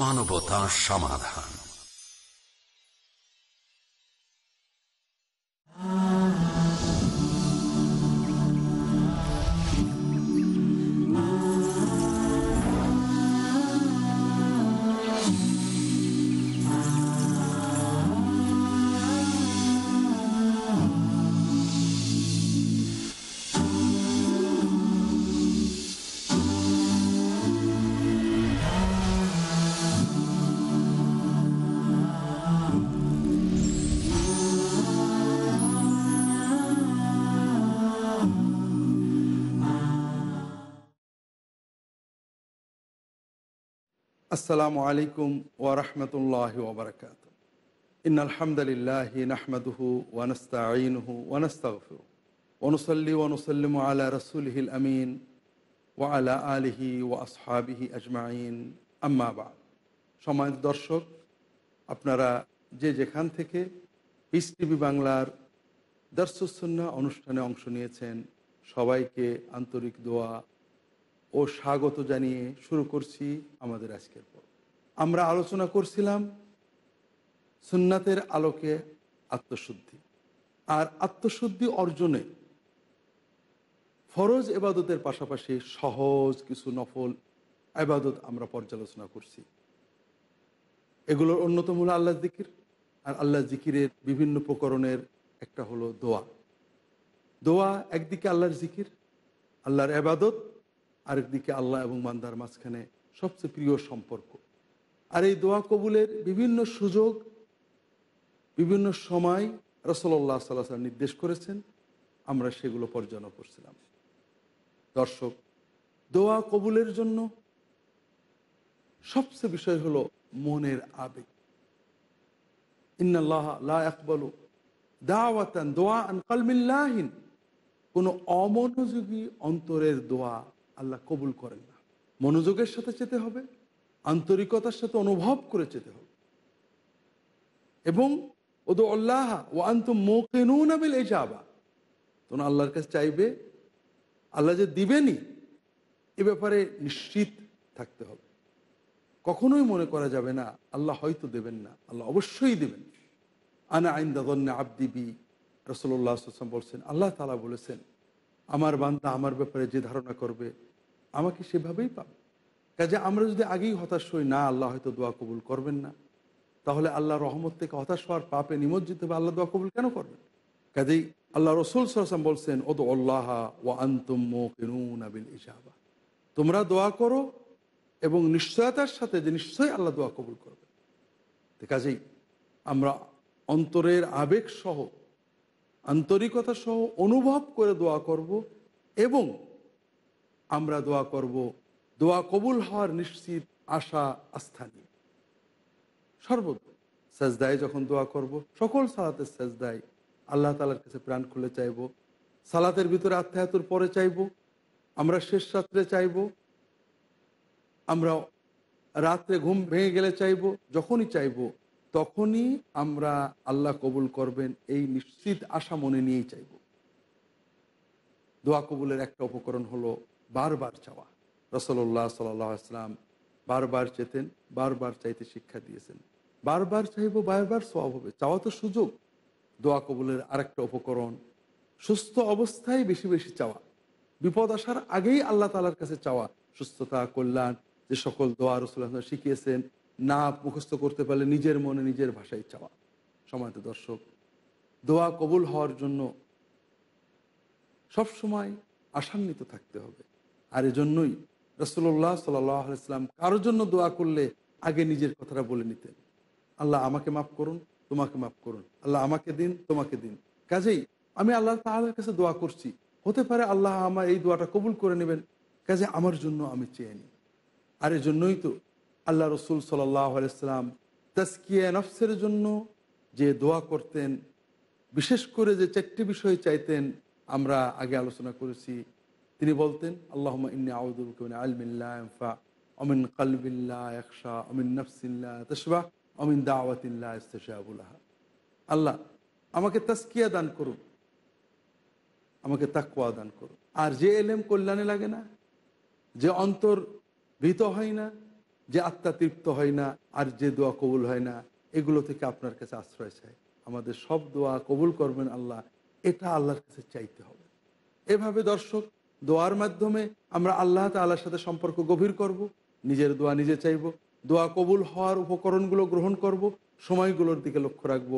মানবতা সমাধান আসসালামু আলাইকুম ওয়ারহমতুল্লাহ ওবরাকাত ইন আলহামদুলিল্লাহ নাহমদহু ওয়ানস্তাঈনহু ওয়ানস্তাগফিরু ওনুসল্লি ওয়ানুসল্লিম আলা রাসূলিহিল আমিন ওয়া আলা আলিহি ওয়া আসহাবিহি আজমাইন আম্মা বাদ সম্মানিত দর্শক আপনারা যে যেখান থেকে পিস টিভি বাংলার দর্শুসন্না অনুষ্ঠানে অংশ নিয়েছেন সবাইকে আন্তরিক দোয়া ও স্বাগত জানিয়ে শুরু করছি আমাদের আজকের পর আমরা আলোচনা করছিলাম সুন্নাতের আলোকে আত্মশুদ্ধি আর আত্মশুদ্ধি অর্জনে ফরজ এবাদতের পাশাপাশি সহজ কিছু নফল আবাদত আমরা পর্যালোচনা করছি এগুলোর অন্যতম হলো আল্লাহ জিকির আর আল্লাহ জিকিরের বিভিন্ন প্রকরণের একটা হলো দোয়া দোয়া একদিকে আল্লাহর জিকির আল্লাহর আবাদত আরেকদিকে আল্লাহ এবং বান্দার মাঝখানে সবচেয়ে প্রিয় সম্পর্ক আর এই দোয়া কবুলের বিভিন্ন সুযোগ বিভিন্ন সময় রসল্লাহ সাল্লাহ নির্দেশ করেছেন আমরা সেগুলো পর্যালো করছিলাম দর্শক দোয়া কবুলের জন্য সবচেয়ে বিষয় হলো মনের আবেগ ইন্নাল্লাহবলু দাওয়াতান দোয়া আন কালমিল্লাহীন কোনো অমনোযোগী অন্তরের দোয়া আল্লাহ কবুল করেন না মনোযোগের সাথে যেতে হবে আন্তরিকতার সাথে অনুভব করে যেতে হবে এবং ও তো আল্লাহ ও আন্ত মোকেনুনাবিল এই যাবা তখন আল্লাহর কাছে চাইবে আল্লাহ যে দিবেনি এ ব্যাপারে নিশ্চিত থাকতে হবে কখনোই মনে করা যাবে না আল্লাহ হয়তো দেবেন না আল্লাহ অবশ্যই দেবেন আনা আইন দাদন্না আবদিবি রসল্লাহ বলছেন আল্লাহ তালা বলেছেন আমার বান্দা আমার ব্যাপারে যে ধারণা করবে আমাকে সেভাবেই পাবে কাজে আমরা যদি আগেই হতাশ হই না আল্লাহ হয়তো দোয়া কবুল করবেন না তাহলে আল্লাহ রহমত থেকে হতাশ হওয়ার পাপে নিমজ্জিত হবে আল্লাহ দোয়া কবুল কেন করবেন কাজেই আল্লাহ রসুল সাল্লাম বলছেন ও তো আল্লাহ ও আন্তম ইসাহাবা তোমরা দোয়া করো এবং নিশ্চয়তার সাথে যে নিশ্চয়ই আল্লাহ দোয়া কবুল করবে কাজেই আমরা অন্তরের আবেগ সহ আন্তরিকতা সহ অনুভব করে দোয়া করব এবং আমরা দোয়া করব দোয়া কবুল হওয়ার নিশ্চিত আশা আস্থা নিয়ে সর্বত সাজদায় যখন দোয়া করব সকল সালাতের সাজদায় আল্লাহ তালার কাছে প্রাণ খুলে চাইব সালাতের ভিতরে আত্মায়াতুর পরে চাইব আমরা শেষ রাত্রে চাইব আমরা রাত্রে ঘুম ভেঙে গেলে চাইব যখনই চাইব তখনই আমরা আল্লাহ কবুল করবেন এই নিশ্চিত আশা মনে নিয়েই চাইব দোয়া কবুলের একটা উপকরণ হলো বারবার চাওয়া রসল্লাহ সাল্লাম বারবার চেতেন বারবার চাইতে শিক্ষা দিয়েছেন বারবার চাইব বারবার সব হবে চাওয়া তো সুযোগ দোয়া কবুলের আরেকটা উপকরণ সুস্থ অবস্থায় বেশি বেশি চাওয়া বিপদ আসার আগেই আল্লাহ তালার কাছে চাওয়া সুস্থতা কল্যাণ যে সকল দোয়া রসুল্লাহ শিখিয়েছেন না মুখস্থ করতে পারলে নিজের মনে নিজের ভাষায় চাওয়া সময়ত দর্শক দোয়া কবুল হওয়ার জন্য সব সময় আশান্বিত থাকতে হবে আর এজন্যই রসুল্লাহ সাল্লাম কারোর জন্য দোয়া করলে আগে নিজের কথাটা বলে নিতেন আল্লাহ আমাকে মাফ করুন তোমাকে মাফ করুন আল্লাহ আমাকে দিন তোমাকে দিন কাজেই আমি আল্লাহ তাহলে কাছে দোয়া করছি হতে পারে আল্লাহ আমার এই দোয়াটা কবুল করে নেবেন কাজে আমার জন্য আমি চেয়ে নিই আর এজন্যই তো আল্লাহ রসুল সাল্লাহ আলাইসাল্লাম তাস্কিয়া নফসের জন্য যে দোয়া করতেন বিশেষ করে যে চারটি বিষয় চাইতেন আমরা আগে আলোচনা করেছি তিনি বলতেন আল্লাহমা ইন্নি অমিন কালবিল্লা অমিন নফসিল্লা অমিন আল্লাহ আমাকে তাস্কিয়া দান করুন আমাকে তাকুয়া দান করুন আর যে এলেম কল্যাণে লাগে না যে অন্তর ভীত হয় না যে আত্মা তৃপ্ত হয় না আর যে দোয়া কবুল হয় না এগুলো থেকে আপনার কাছে আশ্রয় চাই আমাদের সব দোয়া কবুল করবেন আল্লাহ এটা আল্লাহর কাছে চাইতে হবে এভাবে দর্শক দোয়ার মাধ্যমে আমরা আল্লাহ তাল্লার সাথে সম্পর্ক গভীর করব। নিজের দোয়া নিজে চাইব দোয়া কবুল হওয়ার উপকরণগুলো গ্রহণ করব। সময়গুলোর দিকে লক্ষ্য রাখব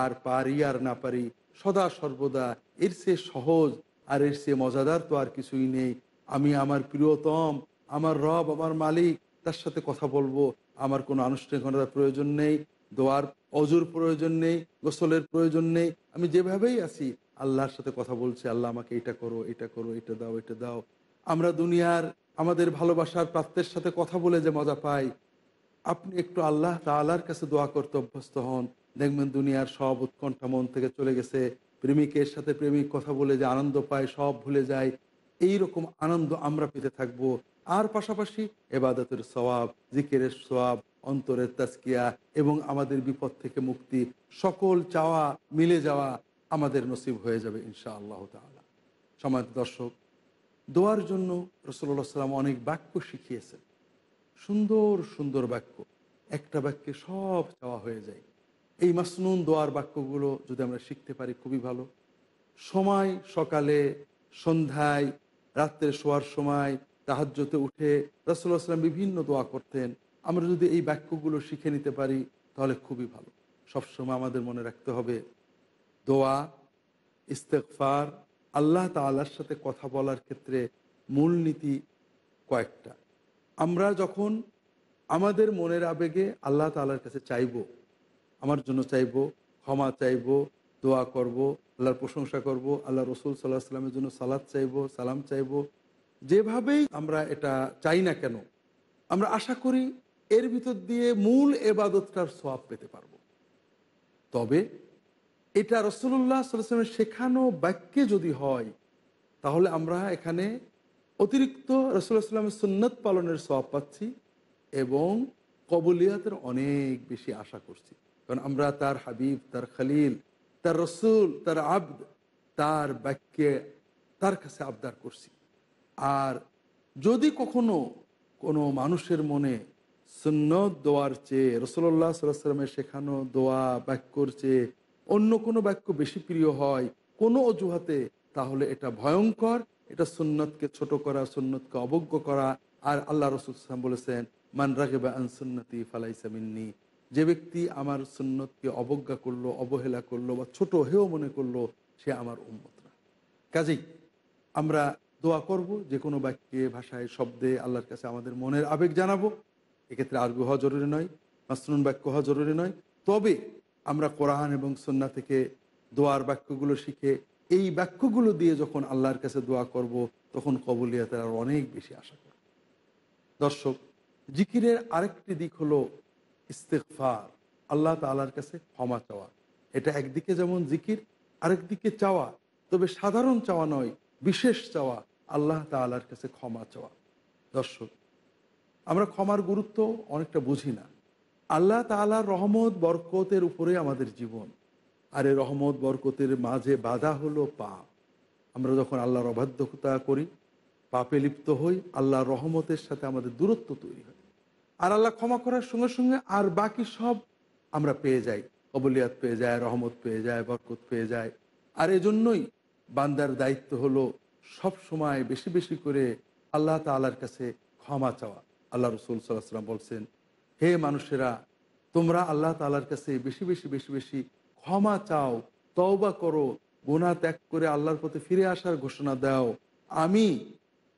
আর পারি আর না পারি সদা সর্বদা এর সে সহজ আর এর সে মজাদার তো আর কিছুই নেই আমি আমার প্রিয়তম আমার রব আমার মালিক তার সাথে কথা বলবো আমার কোনো আনুষ্ঠানিকতার প্রয়োজন নেই দোয়ার অজুর প্রয়োজন নেই গোসলের প্রয়োজন নেই আমি যেভাবেই আছি আল্লাহর সাথে কথা বলছে আল্লাহ আমাকে এটা করো এটা করো এটা দাও এটা দাও আমরা দুনিয়ার আমাদের ভালোবাসার প্রাপ্তের সাথে কথা বলে যে মজা পাই আপনি একটু আল্লাহ তাল্লাহার কাছে দোয়া করতে অভ্যস্ত হন দেখবেন দুনিয়ার সব উৎকণ্ঠা মন থেকে চলে গেছে প্রেমিকের সাথে প্রেমিক কথা বলে যে আনন্দ পায় সব ভুলে যায় এই রকম আনন্দ আমরা পেতে থাকব আর পাশাপাশি এবাদতের স্বভাব জিকেরের স্বভাব অন্তরের তাস্কিয়া এবং আমাদের বিপদ থেকে মুক্তি সকল চাওয়া মিলে যাওয়া আমাদের নসিব হয়ে যাবে ইনশা আল্লাহ তালা সমাজ দর্শক দোয়ার জন্য রসল্লা সাল্লাম অনেক বাক্য শিখিয়েছেন সুন্দর সুন্দর বাক্য একটা বাক্যে সব চাওয়া হয়ে যায় এই মাসনুন দোয়ার বাক্যগুলো যদি আমরা শিখতে পারি খুবই ভালো সময় সকালে সন্ধ্যায় রাত্রে শোয়ার সময় তাহাজ্যতে উঠে রসুল্লাহ সাল্লাম বিভিন্ন দোয়া করতেন আমরা যদি এই বাক্যগুলো শিখে নিতে পারি তাহলে খুবই ভালো সবসময় আমাদের মনে রাখতে হবে দোয়া ইস্তেকফার আল্লাহ তাল্লার সাথে কথা বলার ক্ষেত্রে মূলনীতি কয়েকটা আমরা যখন আমাদের মনের আবেগে আল্লাহ তালার কাছে চাইব আমার জন্য চাইব ক্ষমা চাইব দোয়া করব আল্লাহর প্রশংসা করব আল্লাহ রসুল সাল্লাহ সাল্লামের জন্য সালাদ চাইব সালাম চাইব যেভাবেই আমরা এটা চাই না কেন আমরা আশা করি এর ভিতর দিয়ে মূল এবাদতটার সোয়াব পেতে পারব তবে এটা রসুল্লাহ সাল্লামের শেখানো বাক্যে যদি হয় তাহলে আমরা এখানে অতিরিক্ত রসুল্লাহ সাল্লামের সুন্নত পালনের সব পাচ্ছি এবং কবলিয়াতের অনেক বেশি আশা করছি কারণ আমরা তার হাবিব তার খালিল তার রসুল তার আব্দ তার বাক্যে তার কাছে আবদার করছি আর যদি কখনো কোনো মানুষের মনে সুন্নত দোয়ার চেয়ে রসল্লা সাল্লামের শেখানো দোয়া বাক্যর চেয়ে অন্য কোনো বাক্য বেশি প্রিয় হয় কোনো অজুহাতে তাহলে এটা ভয়ঙ্কর এটা সুন্নতকে ছোট করা সুন্নতকে অবজ্ঞ করা আর আল্লাহ রসুল সাল্লাম বলেছেন মান বা আনসুন্নতি ফালাইসামিন্নি যে ব্যক্তি আমার সুন্নতকে অবজ্ঞা করলো অবহেলা করলো বা ছোট হেও মনে করলো সে আমার উন্মত না কাজেই আমরা দোয়া করব যে কোনো বাক্যে ভাষায় শব্দে আল্লাহর কাছে আমাদের মনের আবেগ জানাবো এক্ষেত্রে আরবি হওয়া জরুরি নয় মাসনুন বাক্য হওয়া জরুরি নয় তবে আমরা কোরআন এবং সন্না থেকে দোয়ার বাক্যগুলো শিখে এই বাক্যগুলো দিয়ে যখন আল্লাহর কাছে দোয়া করব তখন কবলিয়াতে আর অনেক বেশি আশা করব দর্শক জিকিরের আরেকটি দিক হলো ইস্তেকফার আল্লাহ তালার কাছে ক্ষমা চাওয়া এটা একদিকে যেমন জিকির আরেকদিকে চাওয়া তবে সাধারণ চাওয়া নয় বিশেষ চাওয়া আল্লাহ তালার কাছে ক্ষমা চাওয়া দর্শক আমরা ক্ষমার গুরুত্ব অনেকটা বুঝি না আল্লাহ তালার রহমত বরকতের উপরে আমাদের জীবন আর এই রহমত বরকতের মাঝে বাধা হলো পাপ আমরা যখন আল্লাহর অবাধ্যতা করি পাপে লিপ্ত হই আল্লাহর রহমতের সাথে আমাদের দূরত্ব তৈরি হয় আর আল্লাহ ক্ষমা করার সঙ্গে সঙ্গে আর বাকি সব আমরা পেয়ে যাই কবলিয়াত পেয়ে যায় রহমত পেয়ে যায় বরকত পেয়ে যায় আর এজন্যই বান্দার দায়িত্ব হলো সব সময় বেশি বেশি করে আল্লাহ তালার কাছে ক্ষমা চাওয়া আল্লাহ রসুল সাল্লাহ সাল্লাম বলছেন হে মানুষেরা তোমরা আল্লাহ তালার কাছে বেশি বেশি বেশি বেশি ক্ষমা চাও তওবা করো গোনা ত্যাগ করে আল্লাহর প্রতি ফিরে আসার ঘোষণা দাও আমি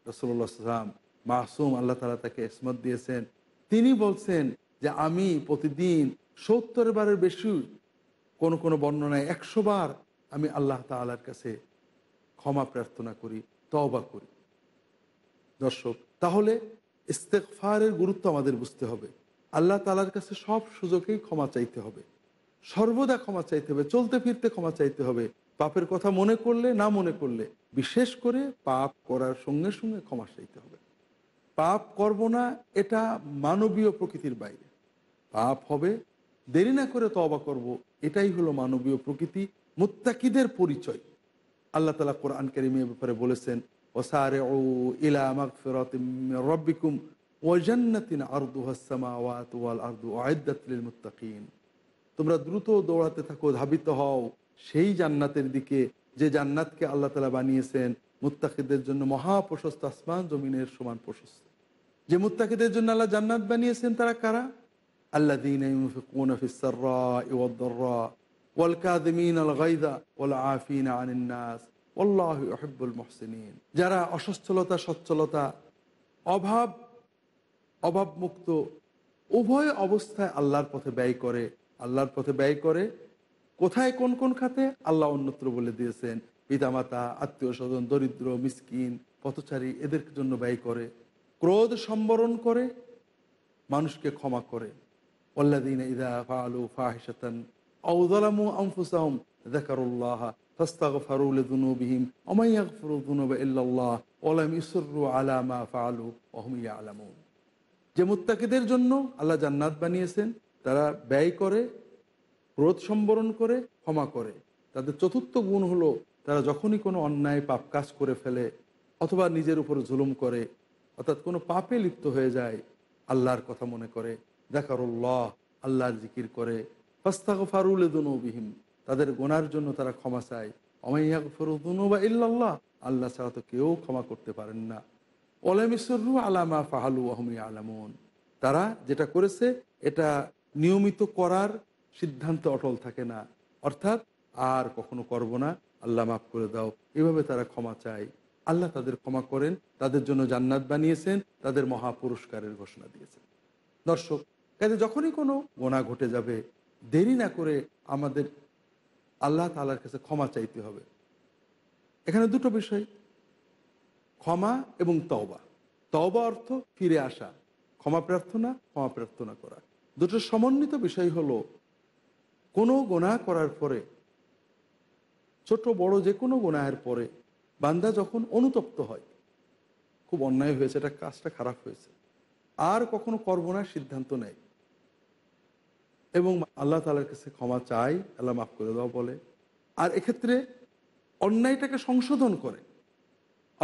রসল্লা মাসুম আল্লাহ তালা তাকে ইসমত দিয়েছেন তিনি বলছেন যে আমি প্রতিদিন সত্তর বারের বেশি কোনো কোনো বর্ণনায় একশো বার আমি আল্লাহ তালার কাছে ক্ষমা প্রার্থনা করি তওবা করি দর্শক তাহলে ইস্তেকফারের গুরুত্ব আমাদের বুঝতে হবে আল্লাহ তালার কাছে সব সুযোগেই ক্ষমা চাইতে হবে সর্বদা ক্ষমা চাইতে হবে চলতে ফিরতে ক্ষমা চাইতে হবে পাপের কথা মনে করলে না মনে করলে বিশেষ করে পাপ করার সঙ্গে সঙ্গে ক্ষমা চাইতে হবে পাপ করব না এটা মানবীয় প্রকৃতির বাইরে পাপ হবে দেরি না করে তবা করব এটাই হলো মানবীয় প্রকৃতি মুত্তাকিদের পরিচয় আল্লাহ তালা কোরআন কারিমের ব্যাপারে বলেছেন ও সারে ও ইলা মাগফিরাতিম রব্বিকুম ওয়াজান্নাতিন আর্দু হাসামাওয়াত ওয়াল আর্দু আয়দাতিল মুত্তাকিন তোমরা দ্রুত দৌড়াতে থাকো ধাবিত হও সেই জান্নাতের দিকে যে জান্নাতকে আল্লাহ তালা বানিয়েছেন মুত্তাকিদের জন্য মহাপ্রশস্ত আসমান জমিনের সমান প্রশস্ত যে মুত্তাকিদের জন্য আল্লাহ জান্নাত বানিয়েছেন তারা কারা আল্লাহ যারা অসচ্ছলতা সচ্ছলতা অভাব অভাবমুক্ত উভয় অবস্থায় আল্লাহর পথে ব্যয় করে আল্লাহর পথে ব্যয় করে কোথায় কোন কোন খাতে আল্লাহ অন্যত্র বলে দিয়েছেন পিতামাতা আত্মীয় স্বজন দরিদ্র মিসকিন পথচারী এদের জন্য ব্যয় করে ক্রোধ সম্বরণ করে মানুষকে ক্ষমা করে অল্লাদিন ইদা ফালু ফাহিসাতান আউদালামু আমফুসাহম দেখারুল্লাহ فاستغفروا لذنوبهم ومن يغفر الذنوب إلا الله ولم يصروا যে মুত্তাকিদের জন্য আল্লাহ জান্নাত বানিয়েছেন তারা ব্যয় করে ক্রোধ সম্বরণ করে ক্ষমা করে তাদের চতুর্থ গুণ হলো তারা যখনই কোনো অন্যায় পাপ কাজ করে ফেলে অথবা নিজের উপর জুলুম করে অর্থাৎ কোনো পাপে লিপ্ত হয়ে যায় আল্লাহর কথা মনে করে দেখারুল্লাহ আল্লাহর জিকির করে ফাস্তাক ফারুল বিহীন তাদের গোনার জন্য তারা ক্ষমা চায় অমাইয়া ফরুদুনু বা ইল্লাল্লাহ আল্লাহ ছাড়া তো কেউ ক্ষমা করতে পারেন না ওলামিসরু আলামা ফাহালু আহমি আলামন তারা যেটা করেছে এটা নিয়মিত করার সিদ্ধান্ত অটল থাকে না অর্থাৎ আর কখনো করব না আল্লাহ মাফ করে দাও এভাবে তারা ক্ষমা চায় আল্লাহ তাদের ক্ষমা করেন তাদের জন্য জান্নাত বানিয়েছেন তাদের মহা পুরস্কারের ঘোষণা দিয়েছেন দর্শক কাজে যখনই কোনো গোনা ঘটে যাবে দেরি না করে আমাদের আল্লাহ তালার কাছে ক্ষমা চাইতে হবে এখানে দুটো বিষয় ক্ষমা এবং তওবা তওবা অর্থ ফিরে আসা ক্ষমা প্রার্থনা ক্ষমা প্রার্থনা করা দুটো সমন্বিত বিষয় হলো কোনো গোনা করার পরে ছোট বড় যে কোনো গোনাহের পরে বান্দা যখন অনুতপ্ত হয় খুব অন্যায় হয়েছে এটা কাজটা খারাপ হয়েছে আর কখনো করব না সিদ্ধান্ত নেয় এবং আল্লাহ তালার কাছে ক্ষমা চাই আল্লাহ মাফ করে দাও বলে আর এক্ষেত্রে অন্যায়টাকে সংশোধন করে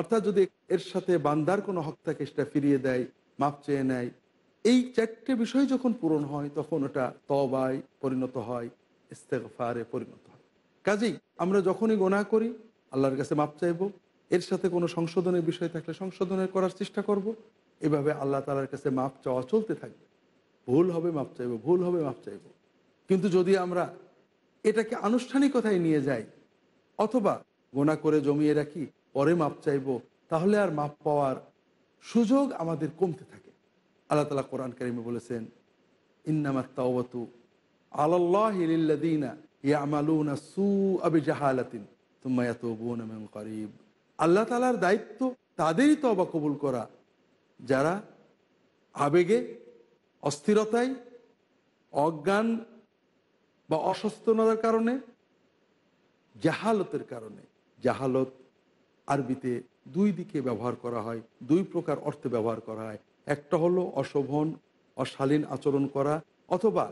অর্থাৎ যদি এর সাথে বান্দার কোনো হক থাকে সেটা ফিরিয়ে দেয় মাপ চেয়ে নেয় এই চারটে বিষয় যখন পূরণ হয় তখন ওটা তবায় পরিণত হয় ইস্তেকফারে পরিণত হয় কাজেই আমরা যখনই গোনা করি আল্লাহর কাছে মাপ চাইব এর সাথে কোনো সংশোধনের বিষয় থাকলে সংশোধনের করার চেষ্টা করব এভাবে আল্লাহ তালার কাছে মাপ চাওয়া চলতে থাকবে ভুল হবে মাপ চাইব ভুল হবে মাপ চাইব কিন্তু যদি আমরা এটাকে আনুষ্ঠানিকতায় নিয়ে যাই অথবা গোনা করে জমিয়ে রাখি পরে মাপ চাইব তাহলে আর মাপ পাওয়ার সুযোগ আমাদের কমতে থাকে আল্লাহ তালা কোরআন কারিমে বলেছেন ইন্নামার তাওবাতু আল্লাহিল্লাদিনা ইয়ামালুনা সু আবি জাহালাতিন তুমায়া তবুন করিব আল্লাহ তালার দায়িত্ব তাদেরই তবা কবুল করা যারা আবেগে অস্থিরতায় অজ্ঞান বা অসুস্থতার কারণে জাহালতের কারণে জাহালত আরবিতে দুই দিকে ব্যবহার করা হয় দুই প্রকার অর্থে ব্যবহার করা হয় একটা হলো অশোভন অশালীন আচরণ করা অথবা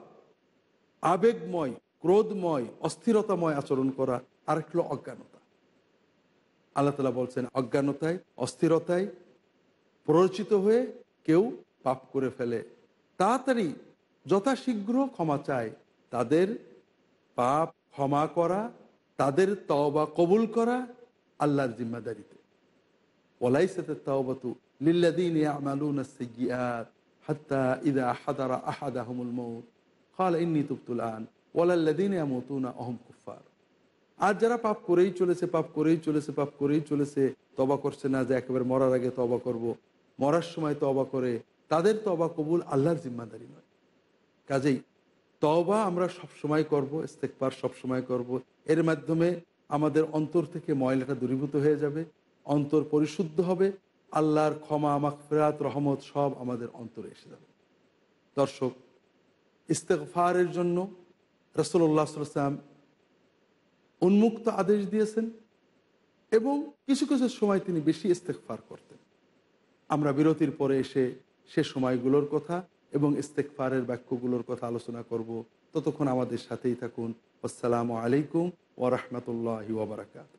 আবেগময় ক্রোধময় অস্থিরতাময় আচরণ করা আরেক হলো অজ্ঞানতা আল্লাহ তালা বলছেন অজ্ঞানতায় অস্থিরতায় প্ররোচিত হয়ে কেউ পাপ করে ফেলে তাড়াতাড়ি যথাশীঘ্র ক্ষমা চায় তাদের পাপ ক্ষমা করা তাদের তবা কবুল করা আল্লাহর জিম্মাদারিতে আর যারা পাপ করেই চলেছে পাপ করেই চলেছে পাপ করেই চলেছে তবা করছে না যে একেবারে মরার আগে তবা করব। মরার সময় তবা করে তাদের তবা কবুল আল্লাহর জিম্মাদারি নয় কাজেই তবা আমরা সব সময় করব ইস্তেকবার সব সময় করব এর মাধ্যমে আমাদের অন্তর থেকে ময়লাটা দূরীভূত হয়ে যাবে অন্তর পরিশুদ্ধ হবে আল্লাহর ক্ষমা আমাক ফেরাত রহমত সব আমাদের অন্তরে এসে যাবে দর্শক ইস্তেকফারের জন্য রসুল্লাহ সাল্লাম উন্মুক্ত আদেশ দিয়েছেন এবং কিছু কিছু সময় তিনি বেশি ইস্তেকফার করতেন আমরা বিরতির পরে এসে সে সময়গুলোর কথা এবং ইস্তেকফারের বাক্যগুলোর কথা আলোচনা করব ততক্ষণ আমাদের সাথেই থাকুন আসসালামু আলাইকুম ورحمة الله وبركاته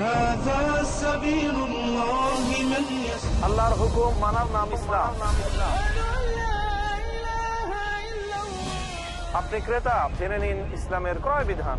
هذا سبيل الله من يسعى الله الحكم মানার নাম ইসলাম আপনি ক্রেতা জেনে নিন ইসলামের ক্রয় বিধান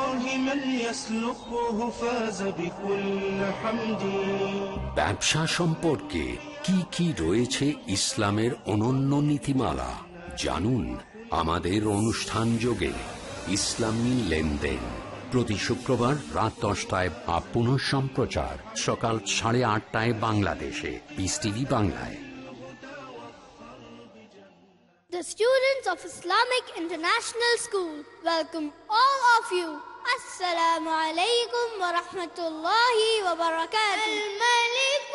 ব্যবসা সম্পর্কে কি কি রয়েছে ইসলামের অনন্য নীতিমালা জানুন আমাদের অনুষ্ঠান যোগে ইসলামী লেনদেন প্রতি শুক্রবার রাত দশটায় বা পুনঃ সম্প্রচার সকাল সাড়ে আটটায় বাংলাদেশে পিস টিভি বাংলায় The students of Islamic International School welcome all of you السلام عليكم ورحمة الله وبركاته الملك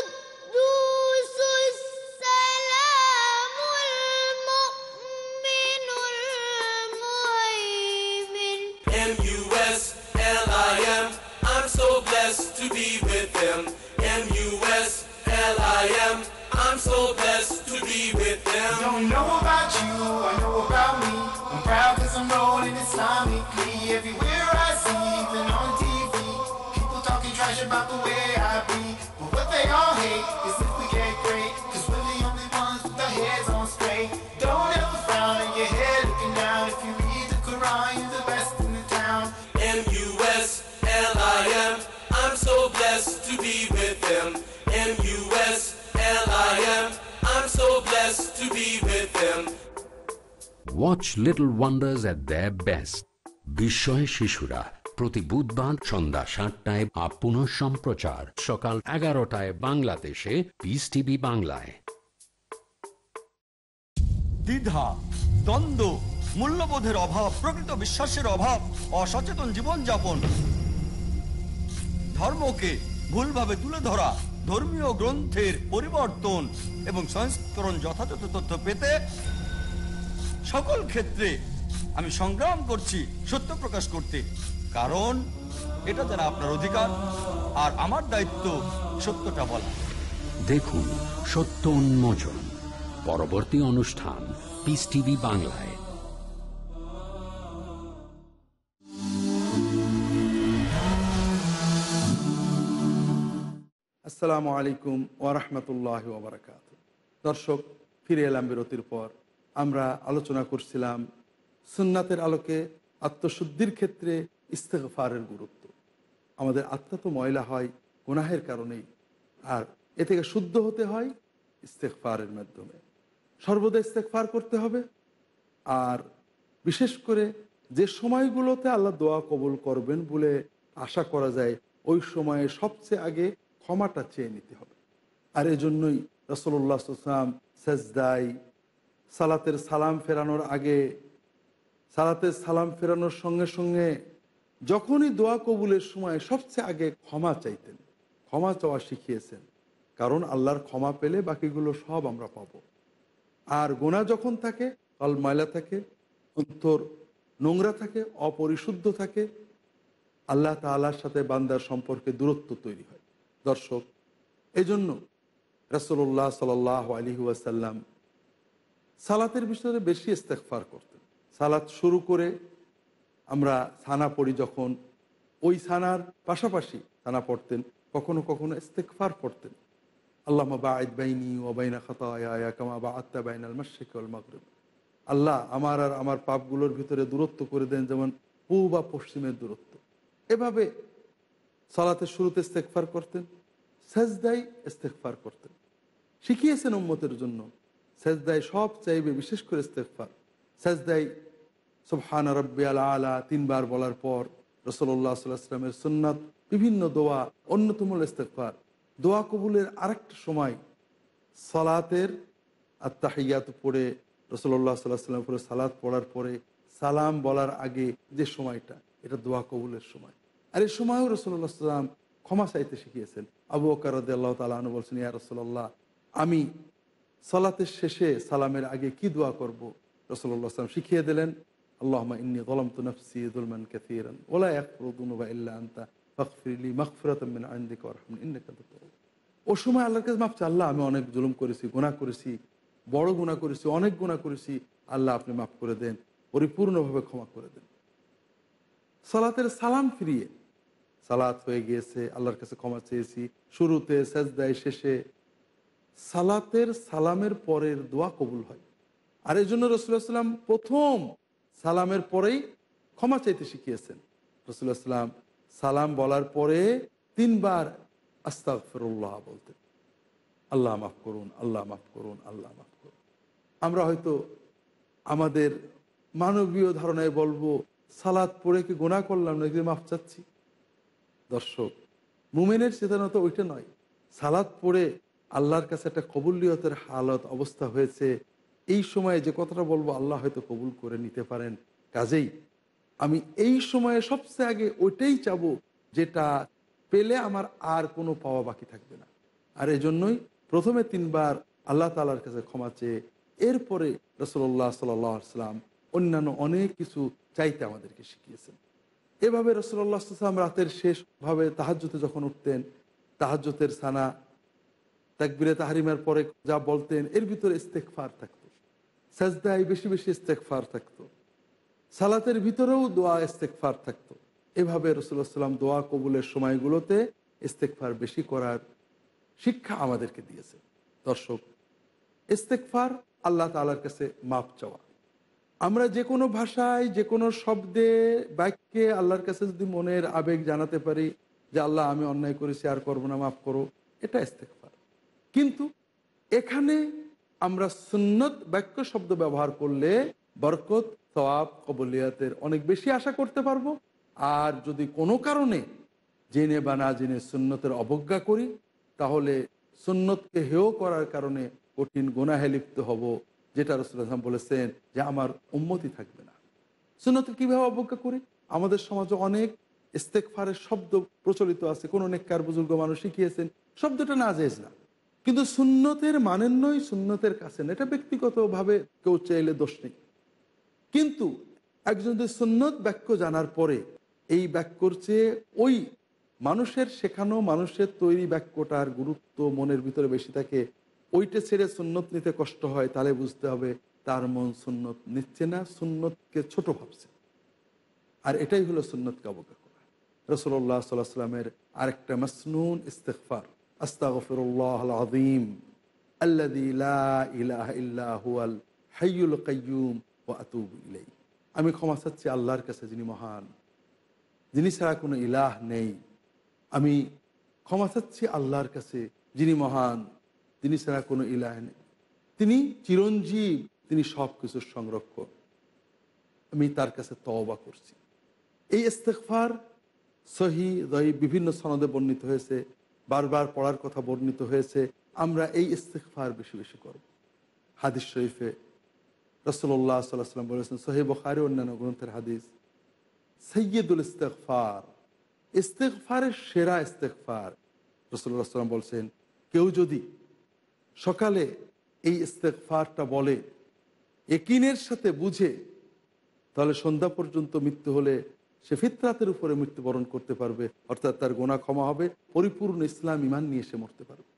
القدوس السلام المؤمن المهيمن M-U-S-L-I-M I'm so blessed to be with them M-U-S-L-I-M I'm so blessed to be with them Don't know about you watch little wonders at the best বিস্ময় শিশুরা প্রতি বুধবার সন্ধ্যা সাতটায় up সম্প্রচার সকাল এগারোটায় বাংলাদেশে peace TV বাংলায় দ্বিধা দ্বন্দ্ব মূল্যবোধের অভাব প্রকৃত বিশ্বাসের অভাব অসচেতন জীবনযাপন ধর্মকে ভুলভাবে তুলে ধরা ধর্মীয় গ্রন্থের পরিবর্তন এবং সংস্করণ যথাযথ তথ্য পেতে সকল ক্ষেত্রে আমি সংগ্রাম করছি সত্য প্রকাশ করতে কারণ এটা যারা আপনার অধিকার আর আমার দায়িত্ব সত্যটা বলা দেখুন সত্য উন্মোচন পরবর্তী অনুষ্ঠান পিস টিভি বাংলায় আসসালামু আলাইকুম ওয়ারহমতুল্লাহ ওবরাকাত দর্শক ফিরে এলাম বিরতির পর আমরা আলোচনা করছিলাম সুন্নাতের আলোকে আত্মশুদ্ধির ক্ষেত্রে ইস্তেকফারের গুরুত্ব আমাদের আত্মা তো ময়লা হয় গুনাহের কারণেই আর এ থেকে শুদ্ধ হতে হয় ইস্তেকফারের মাধ্যমে সর্বদা ইস্তেকফার করতে হবে আর বিশেষ করে যে সময়গুলোতে আল্লাহ দোয়া কবুল করবেন বলে আশা করা যায় ওই সময়ে সবচেয়ে আগে ক্ষমাটা চেয়ে নিতে হবে আর এজন্যই রসল্লা সাম সেজদাই সালাতের সালাম ফেরানোর আগে সালাতের সালাম ফেরানোর সঙ্গে সঙ্গে যখনই দোয়া কবুলের সময় সবচেয়ে আগে ক্ষমা চাইতেন ক্ষমা চাওয়া শিখিয়েছেন কারণ আল্লাহর ক্ষমা পেলে বাকিগুলো সব আমরা পাব আর গোনা যখন থাকে কল ময়লা থাকে অন্তর নোংরা থাকে অপরিশুদ্ধ থাকে আল্লাহ তাল্লাহার সাথে বান্দার সম্পর্কে দূরত্ব তৈরি হয় দর্শক এজন্য রসল্লাহ সাল আলি ওয়াসাল্লাম সালাতের বিষয়ে বেশি ইস্তেকফার করতেন সালাত শুরু করে আমরা সানা পড়ি যখন ওই সানার পাশাপাশি সানা পড়তেন কখনো কখনো ইস্তেকফার পড়তেন আল্লাহ বাঈদ বা আত্মা আল্লাহ আমার আর আমার পাপগুলোর ভিতরে দূরত্ব করে দেন যেমন পূ বা পশ্চিমের দূরত্ব এভাবে সালাতের শুরুতে ইস্তেকফার করতেন সাজদাই ইস্তেকফার করতেন শিখিয়েছেন উম্মতের জন্য সেজদায় সব চাইবে বিশেষ করে ইস্তেকফার সেজদায় সুবহান রব্বি আলা আলা তিনবার বলার পর রসল্লাহ সাল্লাহামের সুন্নাত বিভিন্ন দোয়া অন্যতম ইস্তেকফার দোয়া কবুলের আরেকটা সময় সালাতের আত্মাহিয়াত পড়ে রসল্লাহ সাল্লাহ সাল্লাম পরে সালাত পড়ার পরে সালাম বলার আগে যে সময়টা এটা দোয়া কবুলের সময় আর এই সময়ও রসল্লাহ সাল্লাম ক্ষমা চাইতে শিখিয়েছেন আবু ওকার আল্লাহ তালু বলছেন ইয়া রসল্লাহ আমি সালাতের শেষে সালামের আগে কি দোয়া করব রসল্লা সাল্লাম শিখিয়ে দিলেন আল্লাহমা ইন্নি গলম তু নফসি দুলমান কাসিরান ওলা একফরুদুনুবা ইল্লা আনতা ফাগফিরলি মাগফিরাতাম মিন ও সময় আল্লাহর কাছে মাফ আল্লাহ আমি অনেক জুলুম করেছি গুনাহ করেছি বড় গুনাহ করেছি অনেক গুনাহ করেছি আল্লাহ আপনি মাফ করে দেন পরিপূর্ণভাবে ক্ষমা করে দেন সালাতের সালাম ফিরিয়ে সালাত হয়ে গিয়েছে আল্লাহর কাছে ক্ষমা চেয়েছি শুরুতে সেজদায় শেষে সালাতের সালামের পরের দোয়া কবুল হয় আর এই জন্য রসুল্লাহাম প্রথম সালামের পরেই ক্ষমা চাইতে শিখিয়েছেন রসুল্লাহাম সালাম বলার পরে তিনবার আস্তাফরুল্লাহ ফেরুল্লাহ বলতেন আল্লাহ মাফ করুন আল্লাহ মাফ করুন আল্লাহ মাফ করুন আমরা হয়তো আমাদের মানবীয় ধারণায় বলবো সালাদ পড়ে কি গোনা করলাম না কি মাফ চাচ্ছি দর্শক মুমেনের চেতনা তো ওইটা নয় সালাদ পড়ে আল্লাহর কাছে একটা কবুলিয়তের হালত অবস্থা হয়েছে এই সময়ে যে কথাটা বলবো আল্লাহ হয়তো কবুল করে নিতে পারেন কাজেই আমি এই সময়ে সবচেয়ে আগে ওইটাই চাব যেটা পেলে আমার আর কোনো পাওয়া বাকি থাকবে না আর এজন্যই প্রথমে তিনবার আল্লাহ তালার কাছে ক্ষমা চেয়ে এরপরে রসল্লাহ সাল্লাম অন্যান্য অনেক কিছু চাইতে আমাদেরকে শিখিয়েছেন এভাবে রসল্লাহাম রাতের শেষভাবে তাহাজ্যতে যখন উঠতেন তাহাজ্যতের সানা তাকবিরে তাহারিমের পরে যা বলতেন এর ভিতরে ইস্তেকফার থাকতো সাজদায় বেশি বেশি ইস্তেকফার থাকতো সালাতের ভিতরেও দোয়া ইস্তেকফার থাকতো এভাবে রসুল্লাহ সাল্লাম দোয়া কবুলের সময়গুলোতে ইস্তেকফার বেশি করার শিক্ষা আমাদেরকে দিয়েছে দর্শক ইস্তেকফার আল্লাহ তালার কাছে মাপ চাওয়া আমরা যে কোনো ভাষায় যে কোনো শব্দে বাক্যে আল্লাহর কাছে যদি মনের আবেগ জানাতে পারি যে আল্লাহ আমি অন্যায় করেছি আর করবো না মাফ করো এটা ইস্তেকফার কিন্তু এখানে আমরা সুন্নত বাক্য শব্দ ব্যবহার করলে বরকত সওয়াব কবলিয়াতের অনেক বেশি আশা করতে পারবো আর যদি কোনো কারণে জেনে বা না জেনে সুন্নতের অবজ্ঞা করি তাহলে সুন্নতকে হেয় করার কারণে কঠিন গোনাহে লিপ্ত হব যেটা রসুলাম বলেছেন যে আমার উন্মতি থাকবে না সুন্নতকে কীভাবে অবজ্ঞা করি আমাদের সমাজে অনেক ইস্তেকফারের শব্দ প্রচলিত আছে কোনো নেককার বুজুর্গ মানুষ শিখিয়েছেন শব্দটা না জেজ না কিন্তু সুন্নতের মানেন নয় সুন্নতের কাছে না এটা ব্যক্তিগতভাবে কেউ চাইলে দোষ নেই কিন্তু একজন যদি সুন্নত বাক্য জানার পরে এই বাক্যর চেয়ে ওই মানুষের শেখানো মানুষের তৈরি বাক্যটার গুরুত্ব মনের ভিতরে বেশি থাকে ওইটা ছেড়ে সুন্নত নিতে কষ্ট হয় তাহলে বুঝতে হবে তার মন সুন্নত নিচ্ছে না সুন্নতকে ছোট ভাবছে আর এটাই হলো সুন্নতকে অবজ্ঞা করা রসল্লাহ সাল্লাহ সাল্লামের আরেকটা মাসনুন ইস্তেকফার أستغفر الله العظيم الذي لا إله إلا هو الحي القيوم وأتوب إليه আমি ক্ষমা চাচ্ছি আল্লাহর কাছে যিনি মহান যিনি ছাড়া কোনো ইলাহ নেই আমি ক্ষমা চাচ্ছি আল্লাহর কাছে যিনি মহান তিনি ছাড়া কোনো ইলাহ নেই তিনি চিরঞ্জীব তিনি সব কিছুর সংরক্ষক আমি তার কাছে তওবা করছি এই ইস্তেকফার সহি বিভিন্ন সনদে বর্ণিত হয়েছে বারবার পড়ার কথা বর্ণিত হয়েছে আমরা এই ইস্তেকফার বেশি বেশি করব হাদিস শরীফে রসল্লাহ সাল্লাহ সাল্লাম বলেছেন সোহেব খারে অন্যান্য গ্রন্থের হাদিস সৈয়দুল ইস্তেকফার ইস্তেকফারের সেরা ইস্তেকফার রসল্লাহ সাল্লাম বলছেন কেউ যদি সকালে এই ইস্তেকফারটা বলে একিনের সাথে বুঝে তাহলে সন্ধ্যা পর্যন্ত মৃত্যু হলে সে ফিতরাতের উপরে মৃত্যুবরণ করতে পারবে অর্থাৎ তার গোনা ক্ষমা হবে পরিপূর্ণ ইসলাম ইমান নিয়ে সে মরতে পারবে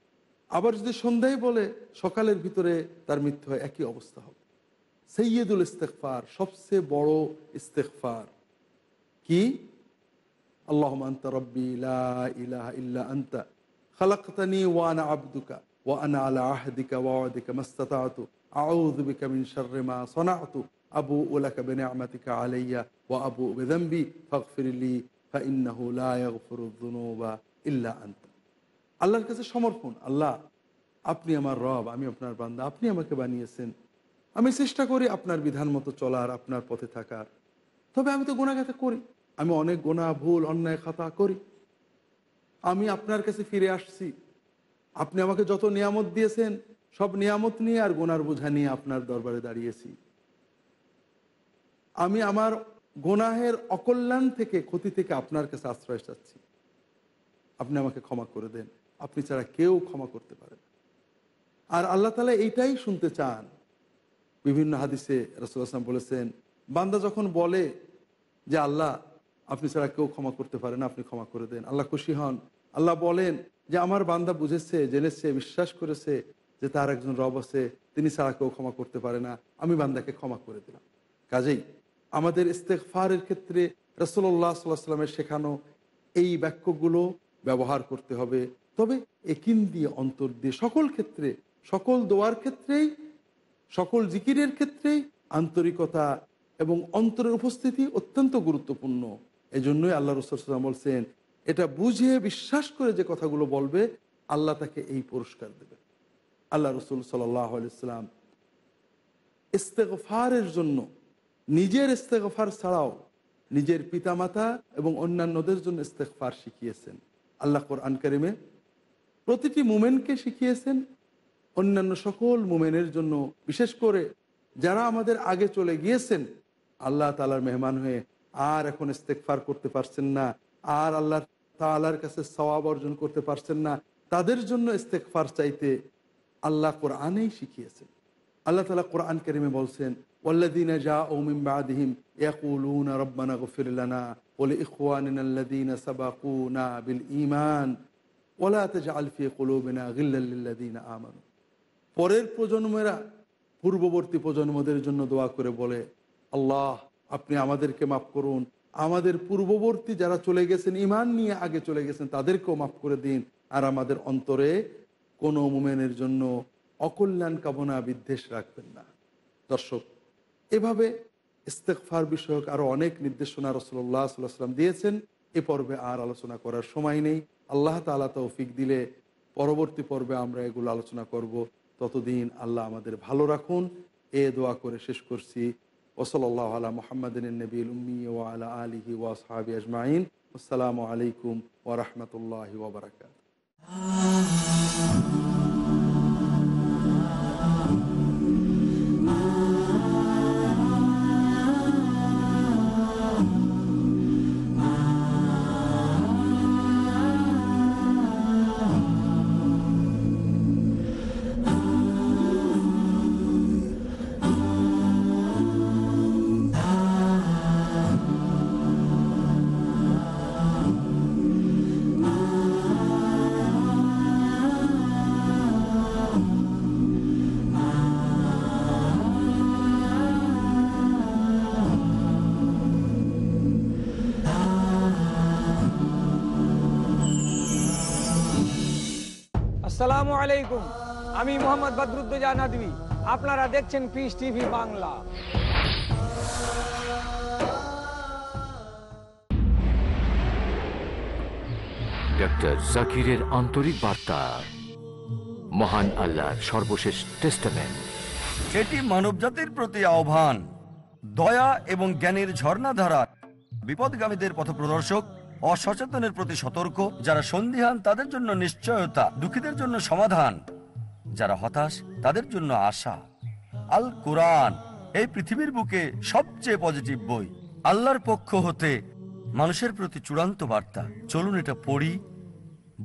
আবার যদি সন্ধ্যায় বলে সকালের ভিতরে তার মৃত্যু হয় একই অবস্থা হবে সৈয়দুল ইস্তেকফার সবচেয়ে বড় ইস্তেকফার কি আল্লাহ আন্তা রব্বি ইলাহা ইল্লা আন্তা খালাক্তানি ওয়ানা আব্দুকা ওয়ানা আলা আহদিকা ওয়াদিকা মস্তাত আউদিকা মিন রেমা সনাতু আবু ওলাকা বেনে আমাতিকা আলাইয়া ও আবু বেদম্বি ফকফিরলি ফাইন্নাহু ইল্লা আন্ত আল্লাহর কাছে সমর্পণ আল্লাহ আপনি আমার রব আমি আপনার বান্দা আপনি আমাকে বানিয়েছেন আমি চেষ্টা করি আপনার বিধান মতো চলার আপনার পথে থাকার তবে আমি তো গোনাগাতে করি আমি অনেক গোনা ভুল অন্যায় খাতা করি আমি আপনার কাছে ফিরে আসছি আপনি আমাকে যত নিয়ামত দিয়েছেন সব নিয়ামত নিয়ে আর গোনার বোঝা নিয়ে আপনার দরবারে দাঁড়িয়েছি আমি আমার গোনাহের অকল্যাণ থেকে ক্ষতি থেকে আপনার কাছে আশ্রয় চাচ্ছি আপনি আমাকে ক্ষমা করে দেন আপনি ছাড়া কেউ ক্ষমা করতে পারেন আর আল্লাহ তালা এইটাই শুনতে চান বিভিন্ন হাদিসে রসুল আসলাম বলেছেন বান্দা যখন বলে যে আল্লাহ আপনি ছাড়া কেউ ক্ষমা করতে পারে না আপনি ক্ষমা করে দেন আল্লাহ খুশি হন আল্লাহ বলেন যে আমার বান্দা বুঝেছে জেনেছে বিশ্বাস করেছে যে তার একজন রব আছে তিনি ছাড়া কেউ ক্ষমা করতে পারে না আমি বান্দাকে ক্ষমা করে দিলাম কাজেই আমাদের ইস্তেকফারের ক্ষেত্রে রসল্লাহ সাল্লাহ সাল্লামের শেখানো এই বাক্যগুলো ব্যবহার করতে হবে তবে একিন দিয়ে অন্তর দিয়ে সকল ক্ষেত্রে সকল দোয়ার ক্ষেত্রেই সকল জিকিরের ক্ষেত্রেই আন্তরিকতা এবং অন্তরের উপস্থিতি অত্যন্ত গুরুত্বপূর্ণ এজন্যই আল্লাহ সাল্লাম বলছেন এটা বুঝে বিশ্বাস করে যে কথাগুলো বলবে আল্লাহ তাকে এই পুরস্কার দেবে আল্লাহ রসুল সাল্লাহ আলাইসাল্লাম ইস্তেকফারের জন্য নিজের ইস্তেকফার ছাড়াও নিজের পিতামাতা এবং অন্যান্যদের জন্য ইস্তেকফার শিখিয়েছেন আল্লাহ কোরআন করিমে প্রতিটি মুমেনকে শিখিয়েছেন অন্যান্য সকল মুমেনের জন্য বিশেষ করে যারা আমাদের আগে চলে গিয়েছেন আল্লাহ তালার মেহমান হয়ে আর এখন ইস্তেকফার করতে পারছেন না আর আল্লাহ তালার কাছে সওয়াব অর্জন করতে পারছেন না তাদের জন্য ইস্তেকফার চাইতে আল্লাহ কোরআনেই শিখিয়েছেন আল্লাহ তালা কোরআন করিমে বলছেন والذين جاءوا من بعدهم يقولون ربنا اغفر لنا ولإخواننا الذين سبقونا بالإيمان ولا تجعل في قلوبنا غلا للذين آمنوا পরের প্রজন্মেরা পূর্ববর্তী প্রজন্মদের জন্য দোয়া করে বলে আল্লাহ আপনি আমাদেরকে মাফ করুন আমাদের পূর্ববর্তী যারা চলে গেছেন ইমান নিয়ে আগে চলে গেছেন তাদেরকেও মাফ করে দিন আর আমাদের অন্তরে কোনো মোমেনের জন্য অকল্যাণ কামনা বিদ্বেষ রাখবেন না দর্শক এভাবে ইস্তেকফার বিষয়ক আরও অনেক নির্দেশনা রসল্লাহ সাল্লাম দিয়েছেন এ পর্বে আর আলোচনা করার সময় নেই আল্লাহ তালা তৌফিক দিলে পরবর্তী পর্বে আমরা এগুলো আলোচনা করব ততদিন আল্লাহ আমাদের ভালো রাখুন এ দোয়া করে শেষ করছি ওসলাল্লাহ আলা মোহাম্মদিন নবীল উম্মি ও আলা ওয়া সাহাবি আজমাইন আসসালামু আলাইকুম ওরহমতুল্লাহ ওবরাকাত আসসালামু আলাইকুম আমি মোহাম্মদ বদরুদ্দোজা নদী আপনারা দেখছেন পিস টিভি বাংলা ডক্টর জাকিরের আন্তরিক বার্তা মহান আল্লাহর সর্বশেষ টেস্টামেন্ট এটি মানবজাতির প্রতি আহ্বান দয়া এবং জ্ঞানের ঝর্ণাধারা বিপদগামীদের পথ প্রদর্শক অসচেতনের প্রতি সতর্ক যারা সন্ধিহান তাদের জন্য নিশ্চয়তা দুঃখীদের জন্য সমাধান যারা হতাশ তাদের জন্য আশা আল কোরআন এই পৃথিবীর বুকে সবচেয়ে পজিটিভ বই আল্লাহর পক্ষ হতে মানুষের প্রতি চূড়ান্ত বার্তা চলুন এটা পড়ি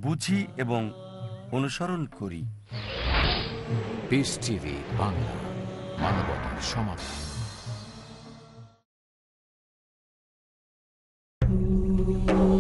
বুঝি এবং অনুসরণ করি বাংলা মানবতার সমাধান Thank you.